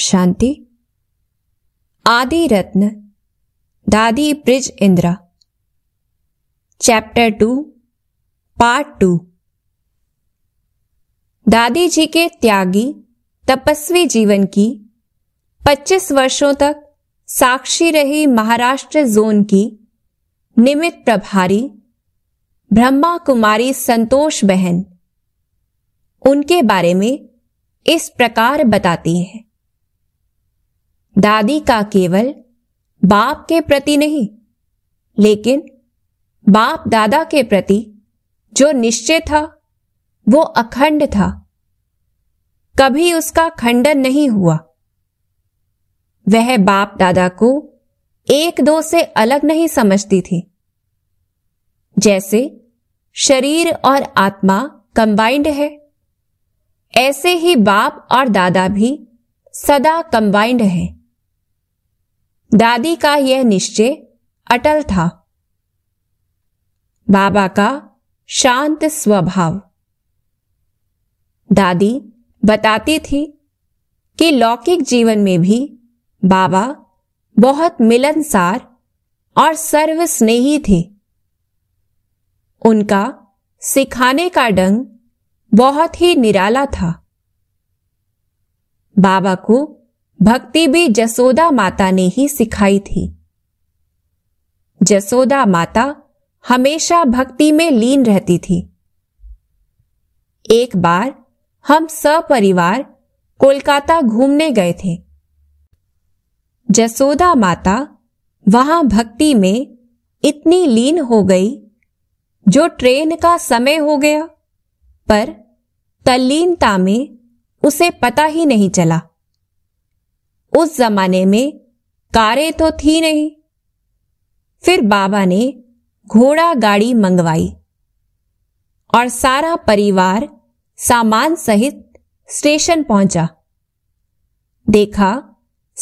शांति आदि रत्न Dadi Brij Indira chapter two part two Dadi ji के त्यागी तपस्वी जीवन की 25 वर्षों तक साक्षी रही महाराष्ट्र जोन की निमित प्रभारी ब्रह्मा कुमारी संतोष बहन उनके बारे में इस प्रकार बताती हैं दादी का केवल बाप के प्रति नहीं लेकिन बाप दादा के प्रति जो निश्चय था वो अखंड था कभी उसका खंडन नहीं हुआ वह बाप दादा को एक दो से अलग नहीं समझती थी जैसे शरीर और आत्मा कंबाइंड है ऐसे ही बाप और दादा भी सदा कंबाइंड है दादी का यह निश्चय अटल था बाबा का शांत स्वभाव दादी बताती थी कि लौकिक जीवन में भी बाबा बहुत मिलनसार और सर्वस्नेही थे उनका सिखाने का डंग बहुत ही निराला था बाबा को भक्ति भी जसोदा माता ने ही सिखाई थी जसोदा माता हमेशा भक्ति में लीन रहती थी एक बार हम सपरिवार कोलकाता घूमने गए थे जसोदा माता वहां भक्ति में इतनी लीन हो गई जो ट्रेन का समय हो गया पर तल्लीनता में उसे पता ही नहीं चला उस जमाने में कारें तो थी नहीं फिर बाबा ने घोड़ा गाड़ी मंगवाई और सारा परिवार सामान सहित स्टेशन पहुंचा देखा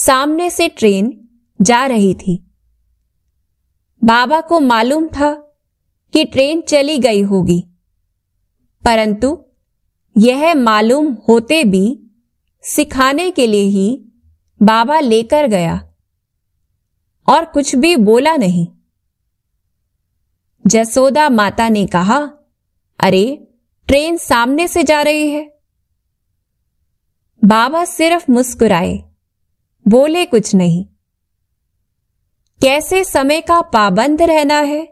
सामने से ट्रेन जा रही थी बाबा को मालूम था कि ट्रेन चली गई होगी परंतु यह मालूम होते भी सिखाने के लिए ही बाबा लेकर गया और कुछ भी बोला नहीं जसोदा माता ने कहा अरे ट्रेन सामने से जा रही है बाबा सिर्फ मुस्कुराए बोले कुछ नहीं कैसे समय का पाबंद रहना है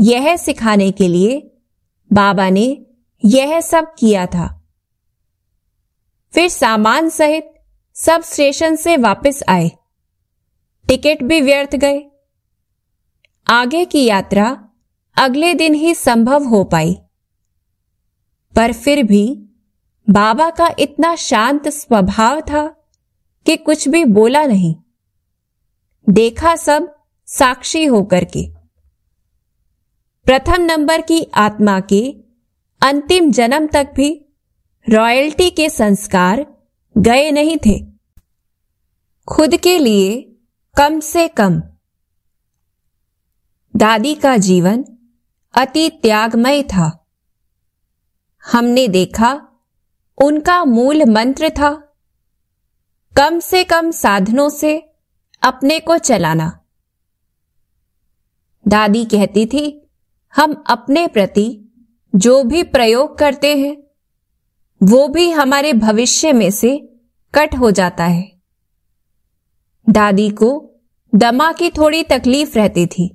यह सिखाने के लिए बाबा ने यह सब किया था फिर सामान सहित सब स्टेशन से वापस आए टिकट भी व्यर्थ गए आगे की यात्रा अगले दिन ही संभव हो पाई पर फिर भी बाबा का इतना शांत स्वभाव था कि कुछ भी बोला नहीं देखा सब साक्षी होकर के प्रथम नंबर की आत्मा के अंतिम जन्म तक भी रॉयल्टी के संस्कार गए नहीं थे खुद के लिए कम से कम दादी का जीवन अति त्यागमय था हमने देखा उनका मूल मंत्र था कम से कम साधनों से अपने को चलाना दादी कहती थी हम अपने प्रति जो भी प्रयोग करते हैं वो भी हमारे भविष्य में से कट हो जाता है दादी को दमा की थोड़ी तकलीफ रहती थी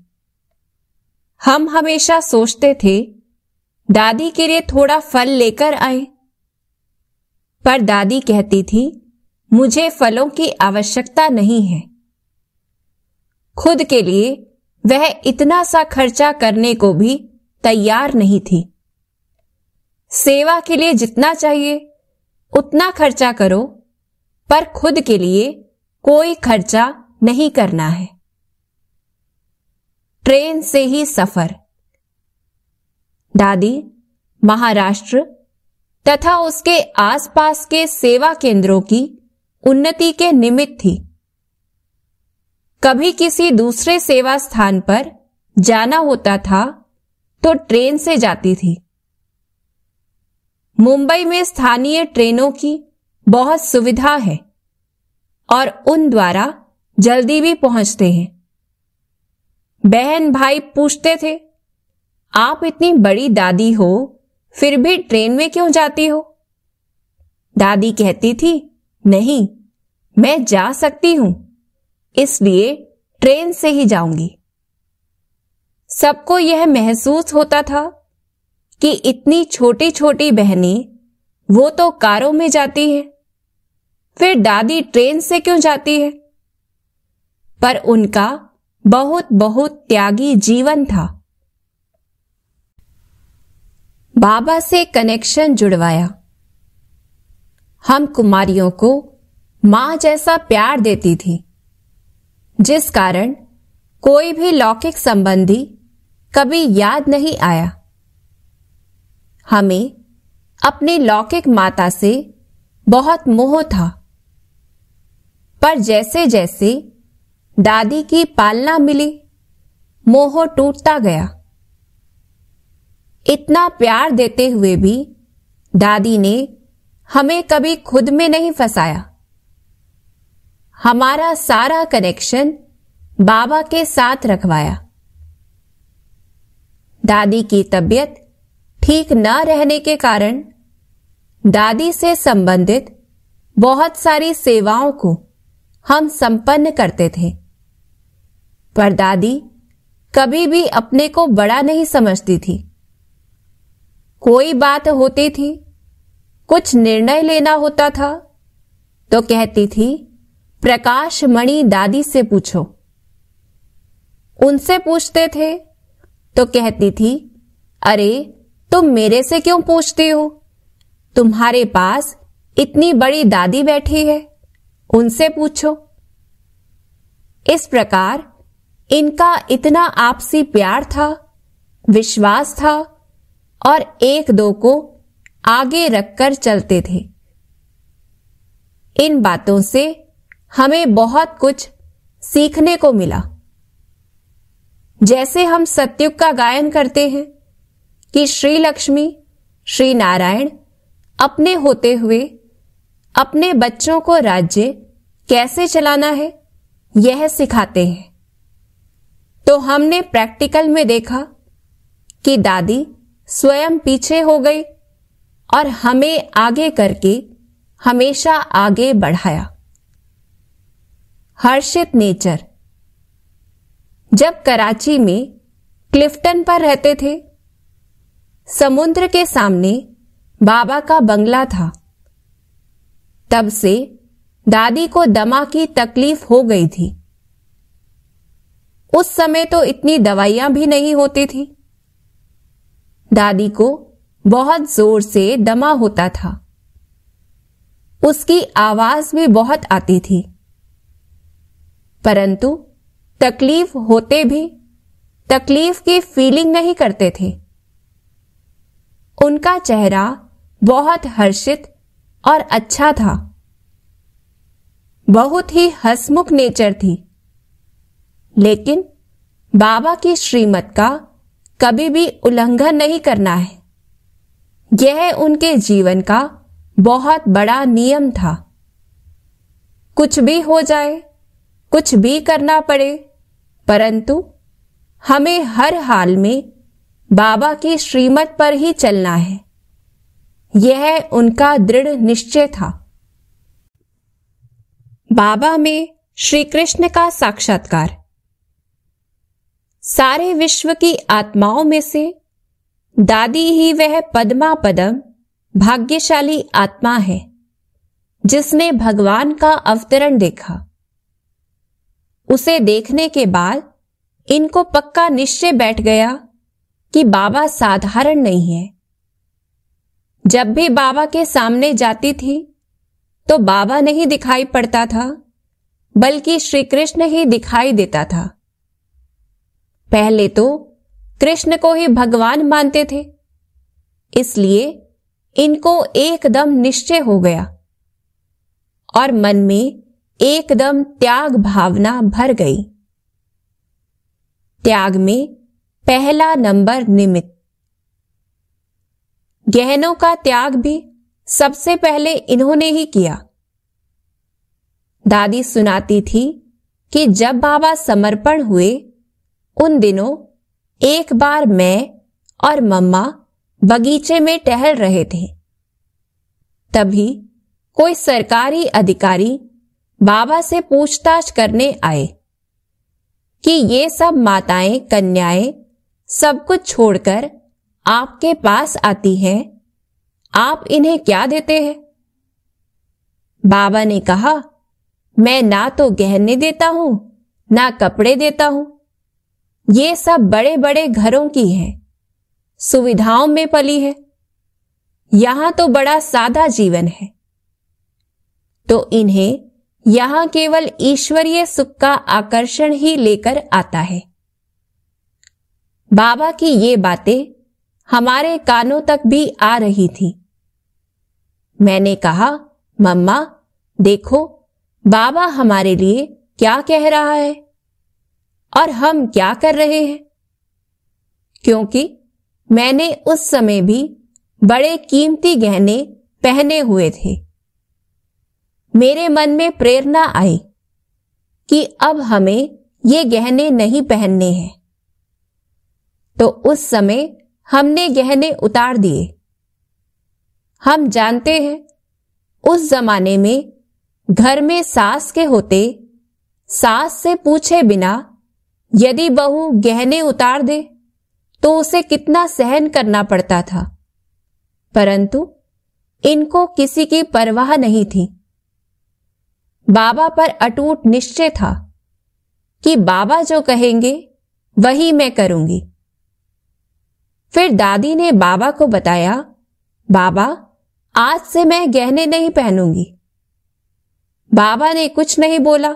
हम हमेशा सोचते थे दादी के लिए थोड़ा फल लेकर आए पर दादी कहती थी मुझे फलों की आवश्यकता नहीं है खुद के लिए वह इतना सा खर्चा करने को भी तैयार नहीं थी सेवा के लिए जितना चाहिए उतना खर्चा करो पर खुद के लिए कोई खर्चा नहीं करना है ट्रेन से ही सफर दादी महाराष्ट्र तथा उसके आसपास के सेवा केंद्रों की उन्नति के निमित्त थी कभी किसी दूसरे सेवा स्थान पर जाना होता था तो ट्रेन से जाती थी मुंबई में स्थानीय ट्रेनों की बहुत सुविधा है और उन द्वारा जल्दी भी पहुंचते हैं बहन भाई पूछते थे आप इतनी बड़ी दादी हो फिर भी ट्रेन में क्यों जाती हो दादी कहती थी नहीं मैं जा सकती हूं इसलिए ट्रेन से ही जाऊंगी सबको यह महसूस होता था कि इतनी छोटी छोटी बहनें वो तो कारों में जाती हैं फिर दादी ट्रेन से क्यों जाती है पर उनका बहुत बहुत त्यागी जीवन था बाबा से कनेक्शन जुड़वाया हम कुमारियों को मां जैसा प्यार देती थी जिस कारण कोई भी लौकिक संबंधी कभी याद नहीं आया हमें अपनी लौकिक माता से बहुत मोह था पर जैसे जैसे दादी की पालना मिली मोह टूटता गया इतना प्यार देते हुए भी दादी ने हमें कभी खुद में नहीं फंसाया हमारा सारा कनेक्शन बाबा के साथ रखवाया दादी की तबीयत ठीक न रहने के कारण दादी से संबंधित बहुत सारी सेवाओं को हम संपन्न करते थे पर दादी कभी भी अपने को बड़ा नहीं समझती थी कोई बात होती थी कुछ निर्णय लेना होता था तो कहती थी प्रकाश मणि दादी से पूछो उनसे पूछते थे तो कहती थी अरे तुम मेरे से क्यों पूछती हो तुम्हारे पास इतनी बड़ी दादी बैठी है उनसे पूछो इस प्रकार इनका इतना आपसी प्यार था विश्वास था और एक दो को आगे रखकर चलते थे इन बातों से हमें बहुत कुछ सीखने को मिला जैसे हम सत्युग का गायन करते हैं कि श्री लक्ष्मी श्री नारायण अपने होते हुए अपने बच्चों को राज्य कैसे चलाना है यह सिखाते हैं तो हमने प्रैक्टिकल में देखा कि दादी स्वयं पीछे हो गई और हमें आगे करके हमेशा आगे बढ़ाया हर्षित नेचर जब कराची में क्लिफ्टन पर रहते थे समुद्र के सामने बाबा का बंगला था तब से दादी को दमा की तकलीफ हो गई थी उस समय तो इतनी दवाइयां भी नहीं होती थी दादी को बहुत जोर से दमा होता था उसकी आवाज भी बहुत आती थी परंतु तकलीफ होते भी तकलीफ की फीलिंग नहीं करते थे उनका चेहरा बहुत हर्षित और अच्छा था बहुत ही हसमुख नेचर थी लेकिन बाबा की श्रीमत का कभी भी उल्लंघन नहीं करना है यह उनके जीवन का बहुत बड़ा नियम था कुछ भी हो जाए कुछ भी करना पड़े परंतु हमें हर हाल में बाबा की श्रीमत पर ही चलना है यह उनका दृढ़ निश्चय था बाबा में श्री कृष्ण का साक्षात्कार सारे विश्व की आत्माओं में से दादी ही वह पद्मा पदम भाग्यशाली आत्मा है जिसने भगवान का अवतरण देखा उसे देखने के बाद इनको पक्का निश्चय बैठ गया कि बाबा साधारण नहीं है जब भी बाबा के सामने जाती थी तो बाबा नहीं दिखाई पड़ता था बल्कि श्री कृष्ण ही दिखाई देता था पहले तो कृष्ण को ही भगवान मानते थे इसलिए इनको एकदम निश्चय हो गया और मन में एकदम त्याग भावना भर गई त्याग में पहला नंबर निमित्त गहनों का त्याग भी सबसे पहले इन्होंने ही किया दादी सुनाती थी कि जब बाबा समर्पण हुए उन दिनों एक बार मैं और मम्मा बगीचे में टहल रहे थे तभी कोई सरकारी अधिकारी बाबा से पूछताछ करने आए कि ये सब माताएं कन्याएं सब कुछ छोड़कर आपके पास आती है आप इन्हें क्या देते हैं बाबा ने कहा मैं ना तो गहने देता हूं ना कपड़े देता हूं ये सब बड़े बड़े घरों की है सुविधाओं में पली है यहां तो बड़ा सादा जीवन है तो इन्हें यहां केवल ईश्वरीय सुख का आकर्षण ही लेकर आता है बाबा की ये बातें हमारे कानों तक भी आ रही थी मैंने कहा मम्मा देखो बाबा हमारे लिए क्या कह रहा है और हम क्या कर रहे हैं क्योंकि मैंने उस समय भी बड़े कीमती गहने पहने हुए थे मेरे मन में प्रेरणा आई कि अब हमें ये गहने नहीं पहनने हैं तो उस समय हमने गहने उतार दिए हम जानते हैं उस जमाने में घर में सास के होते सास से पूछे बिना यदि बहू गहने उतार दे तो उसे कितना सहन करना पड़ता था परंतु इनको किसी की परवाह नहीं थी बाबा पर अटूट निश्चय था कि बाबा जो कहेंगे वही मैं करूंगी फिर दादी ने बाबा को बताया बाबा आज से मैं गहने नहीं पहनूंगी बाबा ने कुछ नहीं बोला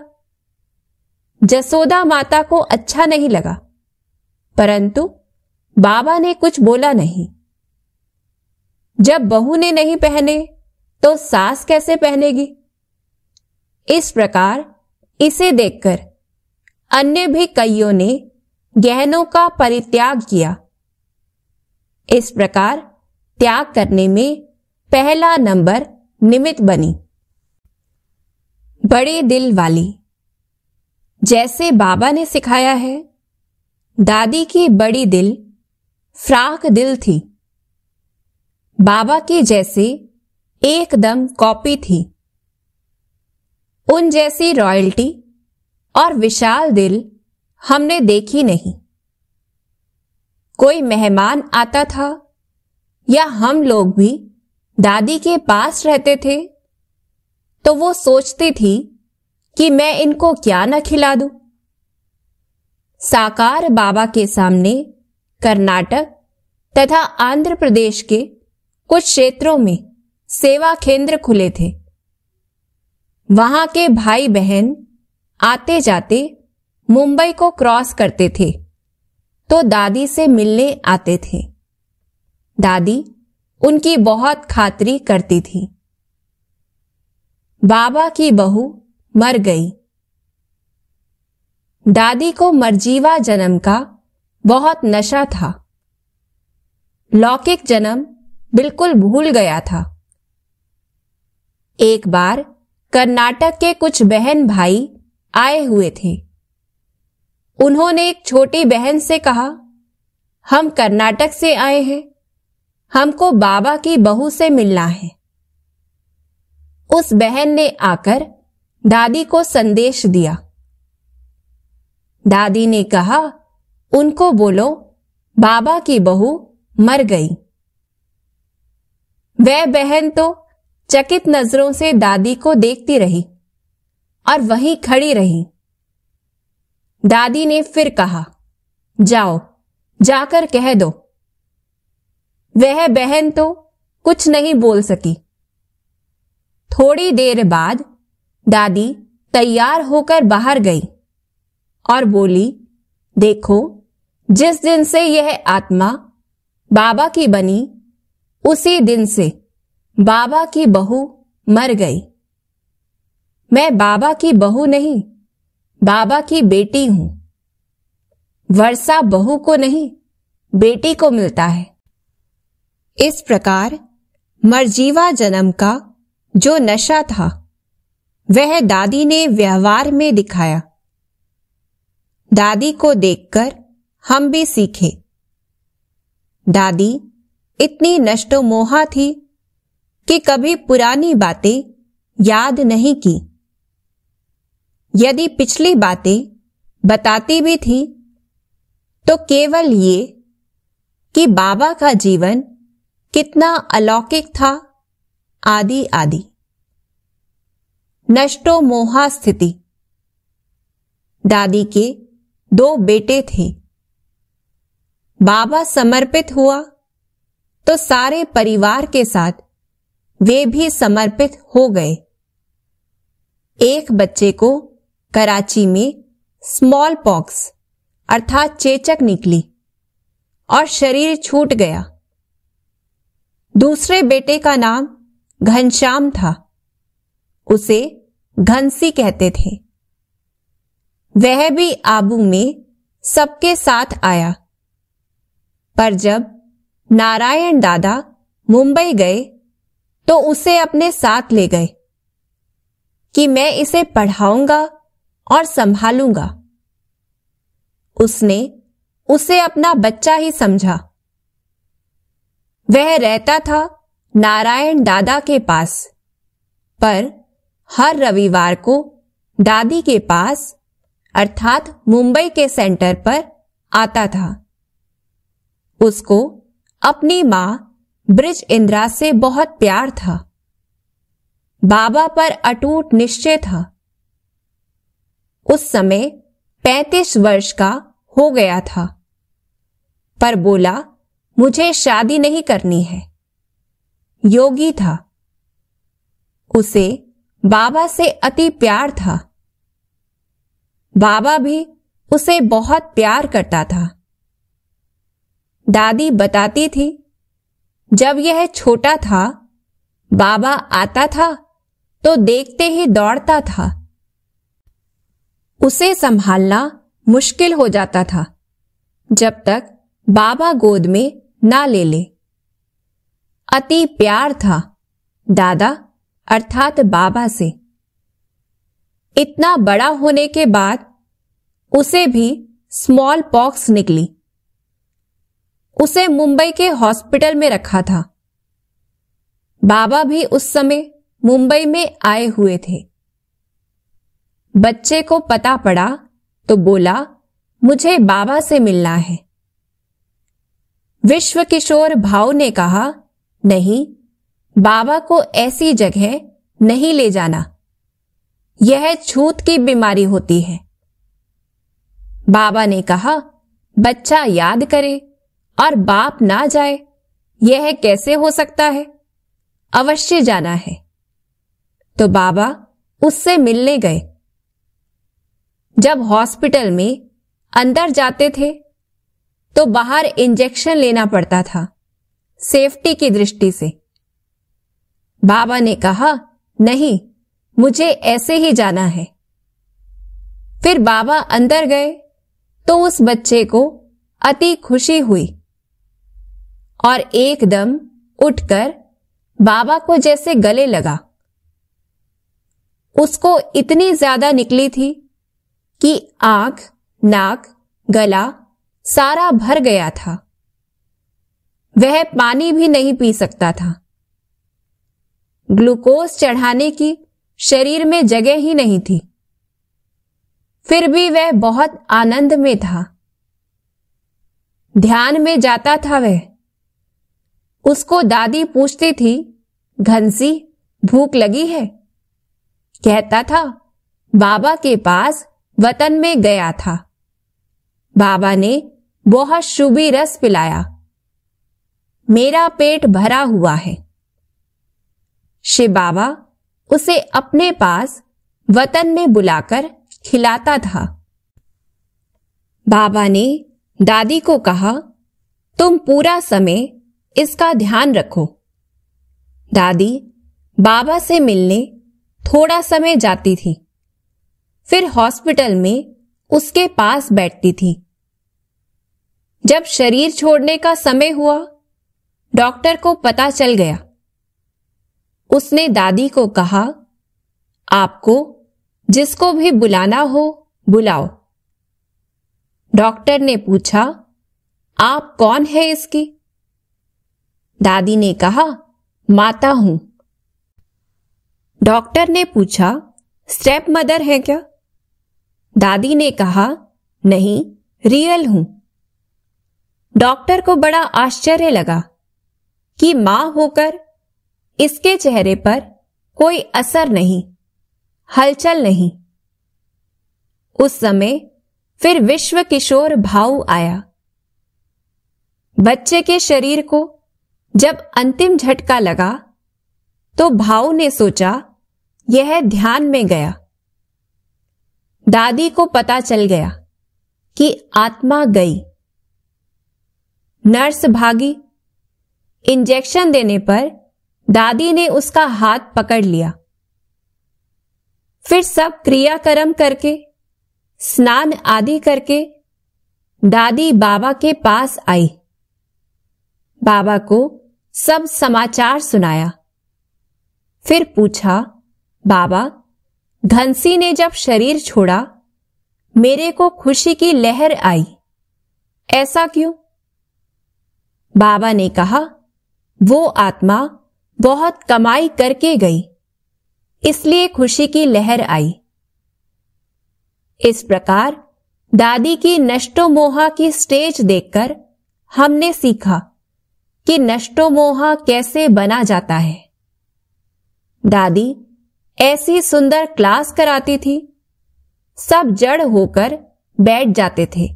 जसोदा माता को अच्छा नहीं लगा परंतु बाबा ने कुछ बोला नहीं जब बहू ने नहीं पहने तो सास कैसे पहनेगी इस प्रकार इसे देखकर अन्य भी कईयों ने गहनों का परित्याग किया इस प्रकार त्याग करने में पहला नंबर निमित बनी बड़े दिल वाली जैसे बाबा ने सिखाया है दादी की बड़ी दिल फ्राक दिल थी बाबा की जैसे एकदम कॉपी थी उन जैसी रॉयल्टी और विशाल दिल हमने देखी नहीं कोई मेहमान आता था या हम लोग भी दादी के पास रहते थे तो वो सोचती थी कि मैं इनको क्या न खिला दू साकार बाबा के सामने कर्नाटक तथा आंध्र प्रदेश के कुछ क्षेत्रों में सेवा केंद्र खुले थे वहां के भाई बहन आते जाते मुंबई को क्रॉस करते थे तो दादी से मिलने आते थे दादी उनकी बहुत खातरी करती थी बाबा की बहू मर गई दादी को मरजीवा जन्म का बहुत नशा था लौकिक जन्म बिल्कुल भूल गया था एक बार कर्नाटक के कुछ बहन भाई आए हुए थे उन्होंने एक छोटी बहन से कहा हम कर्नाटक से आए हैं हमको बाबा की बहू से मिलना है उस बहन ने आकर दादी को संदेश दिया दादी ने कहा उनको बोलो बाबा की बहू मर गई वह बहन तो चकित नजरों से दादी को देखती रही और वहीं खड़ी रही दादी ने फिर कहा जाओ जाकर कह दो वह बहन तो कुछ नहीं बोल सकी थोड़ी देर बाद दादी तैयार होकर बाहर गई और बोली देखो जिस दिन से यह आत्मा बाबा की बनी उसी दिन से बाबा की बहू मर गई मैं बाबा की बहू नहीं बाबा की बेटी हूं वर्षा बहू को नहीं बेटी को मिलता है इस प्रकार मरजीवा जन्म का जो नशा था वह दादी ने व्यवहार में दिखाया दादी को देखकर हम भी सीखे दादी इतनी नष्टोमोहा थी कि कभी पुरानी बातें याद नहीं की यदि पिछली बातें बताती भी थी तो केवल ये कि बाबा का जीवन कितना अलौकिक था आदि आदि नष्टो मोहा स्थिति दादी के दो बेटे थे बाबा समर्पित हुआ तो सारे परिवार के साथ वे भी समर्पित हो गए एक बच्चे को कराची में स्मॉल पॉक्स अर्थात चेचक निकली और शरीर छूट गया दूसरे बेटे का नाम घनश्याम था उसे घनसी कहते थे वह भी आबू में सबके साथ आया पर जब नारायण दादा मुंबई गए तो उसे अपने साथ ले गए कि मैं इसे पढ़ाऊंगा और संभालूंगा उसने उसे अपना बच्चा ही समझा वह रहता था नारायण दादा के पास पर हर रविवार को दादी के पास अर्थात मुंबई के सेंटर पर आता था उसको अपनी मां ब्रिज इंदिरा से बहुत प्यार था बाबा पर अटूट निश्चय था उस समय पैंतीस वर्ष का हो गया था पर बोला मुझे शादी नहीं करनी है योगी था उसे बाबा से अति प्यार था बाबा भी उसे बहुत प्यार करता था दादी बताती थी जब यह छोटा था बाबा आता था तो देखते ही दौड़ता था उसे संभालना मुश्किल हो जाता था जब तक बाबा गोद में ना ले ले अति प्यार था दादा अर्थात बाबा से इतना बड़ा होने के बाद उसे भी स्मॉल पॉक्स निकली उसे मुंबई के हॉस्पिटल में रखा था बाबा भी उस समय मुंबई में आए हुए थे बच्चे को पता पड़ा तो बोला मुझे बाबा से मिलना है विश्व किशोर भाव ने कहा नहीं बाबा को ऐसी जगह नहीं ले जाना यह छूत की बीमारी होती है बाबा ने कहा बच्चा याद करे और बाप ना जाए यह कैसे हो सकता है अवश्य जाना है तो बाबा उससे मिलने गए जब हॉस्पिटल में अंदर जाते थे तो बाहर इंजेक्शन लेना पड़ता था सेफ्टी की दृष्टि से बाबा ने कहा नहीं मुझे ऐसे ही जाना है फिर बाबा अंदर गए तो उस बच्चे को अति खुशी हुई और एकदम उठकर बाबा को जैसे गले लगा उसको इतनी ज्यादा निकली थी कि आंख नाक गला सारा भर गया था वह पानी भी नहीं पी सकता था ग्लूकोज चढ़ाने की शरीर में जगह ही नहीं थी फिर भी वह बहुत आनंद में था ध्यान में जाता था वह उसको दादी पूछती थी घनसी भूख लगी है कहता था बाबा के पास वतन में गया था बाबा ने बहुत शुभी रस पिलाया मेरा पेट भरा हुआ है शिव बाबा उसे अपने पास वतन में बुलाकर खिलाता था बाबा ने दादी को कहा तुम पूरा समय इसका ध्यान रखो दादी बाबा से मिलने थोड़ा समय जाती थी फिर हॉस्पिटल में उसके पास बैठती थी जब शरीर छोड़ने का समय हुआ डॉक्टर को पता चल गया उसने दादी को कहा आपको जिसको भी बुलाना हो बुलाओ डॉक्टर ने पूछा आप कौन है इसकी दादी ने कहा माता हूं डॉक्टर ने पूछा स्टेप मदर है क्या दादी ने कहा नहीं रियल हूं डॉक्टर को बड़ा आश्चर्य लगा कि मां होकर इसके चेहरे पर कोई असर नहीं हलचल नहीं उस समय फिर विश्व किशोर भाव आया बच्चे के शरीर को जब अंतिम झटका लगा तो भाव ने सोचा यह ध्यान में गया दादी को पता चल गया कि आत्मा गई नर्स भागी इंजेक्शन देने पर दादी ने उसका हाथ पकड़ लिया फिर सब क्रियाक्रम करके स्नान आदि करके दादी बाबा के पास आई बाबा को सब समाचार सुनाया फिर पूछा बाबा धनसी ने जब शरीर छोड़ा मेरे को खुशी की लहर आई ऐसा क्यों बाबा ने कहा वो आत्मा बहुत कमाई करके गई इसलिए खुशी की लहर आई इस प्रकार दादी की नष्टोमोहा की स्टेज देखकर हमने सीखा कि नष्टोमोहा कैसे बना जाता है दादी ऐसी सुंदर क्लास कराती थी सब जड़ होकर बैठ जाते थे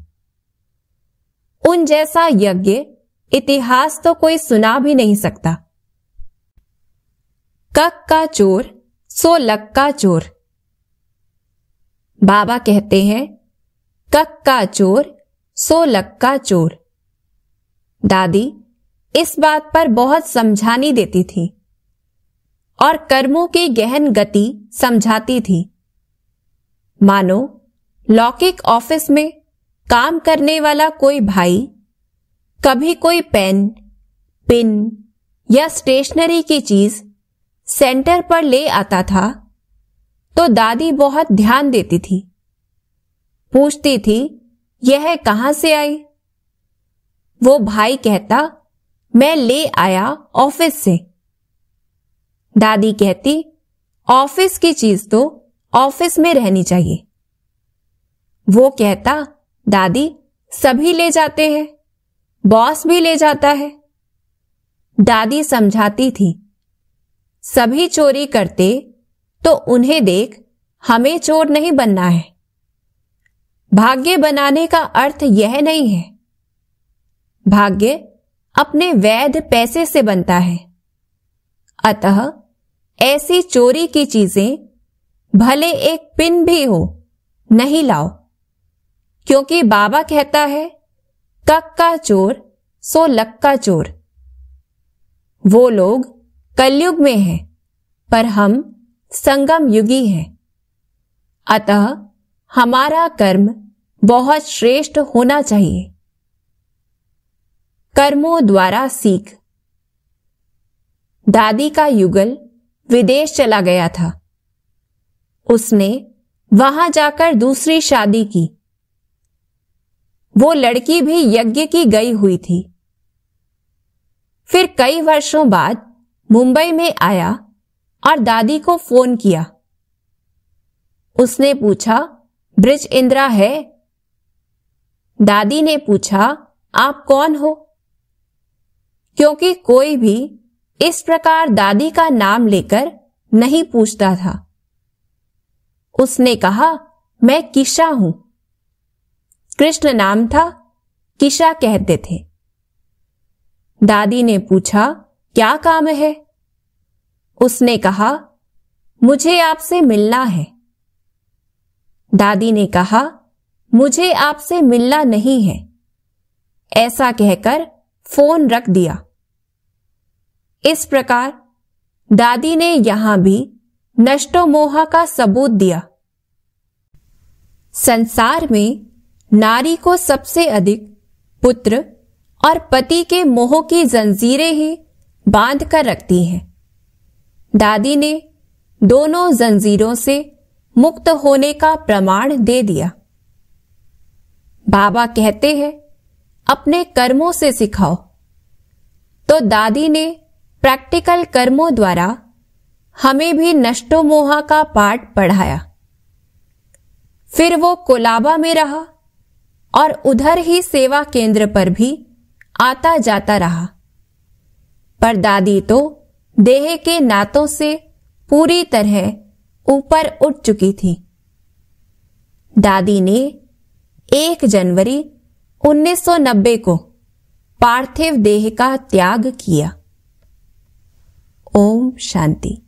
उन जैसा यज्ञ इतिहास तो कोई सुना भी नहीं सकता कक का चोर सो लक का चोर बाबा कहते हैं कक का चोर सो लक का चोर दादी इस बात पर बहुत समझानी देती थी और कर्मों की गहन गति समझाती थी मानो लौकिक ऑफिस में काम करने वाला कोई भाई कभी कोई पेन पिन या स्टेशनरी की चीज सेंटर पर ले आता था तो दादी बहुत ध्यान देती थी पूछती थी यह कहां से आई वो भाई कहता मैं ले आया ऑफिस से दादी कहती ऑफिस की चीज तो ऑफिस में रहनी चाहिए वो कहता दादी सभी ले जाते हैं बॉस भी ले जाता है दादी समझाती थी सभी चोरी करते तो उन्हें देख हमें चोर नहीं बनना है भाग्य बनाने का अर्थ यह नहीं है भाग्य अपने वैध पैसे से बनता है अतः ऐसी चोरी की चीजें भले एक पिन भी हो नहीं लाओ क्योंकि बाबा कहता है कक का चोर सो लक का चोर वो लोग कलयुग में हैं पर हम संगम युगी हैं अतः हमारा कर्म बहुत श्रेष्ठ होना चाहिए कर्मों द्वारा सीख दादी का युगल विदेश चला गया था उसने वहां जाकर दूसरी शादी की वो लड़की भी यज्ञ की गई हुई थी फिर कई वर्षों बाद मुंबई में आया और दादी को फोन किया उसने पूछा ब्रिज इंदिरा है दादी ने पूछा आप कौन हो क्योंकि कोई भी इस प्रकार दादी का नाम लेकर नहीं पूछता था उसने कहा मैं किशा हूं कृष्ण नाम था किशा कहते थे दादी ने पूछा क्या काम है उसने कहा मुझे आपसे मिलना है दादी ने कहा मुझे आपसे मिलना नहीं है ऐसा कहकर फोन रख दिया इस प्रकार दादी ने यहां भी मोहा का सबूत दिया संसार में नारी को सबसे अधिक पुत्र और पति के मोह की जंजीरें ही बांध कर रखती हैं दादी ने दोनों जंजीरों से मुक्त होने का प्रमाण दे दिया बाबा कहते हैं अपने कर्मों से सिखाओ तो दादी ने प्रैक्टिकल कर्मों द्वारा हमें भी नष्टोमोहा का पाठ पढ़ाया फिर वो कोलाबा में रहा और उधर ही सेवा केंद्र पर भी आता जाता रहा पर दादी तो देह के नातों से पूरी तरह ऊपर उठ चुकी थी दादी ने 1 जनवरी 1990 को पार्थिव देह का त्याग किया ओम शांति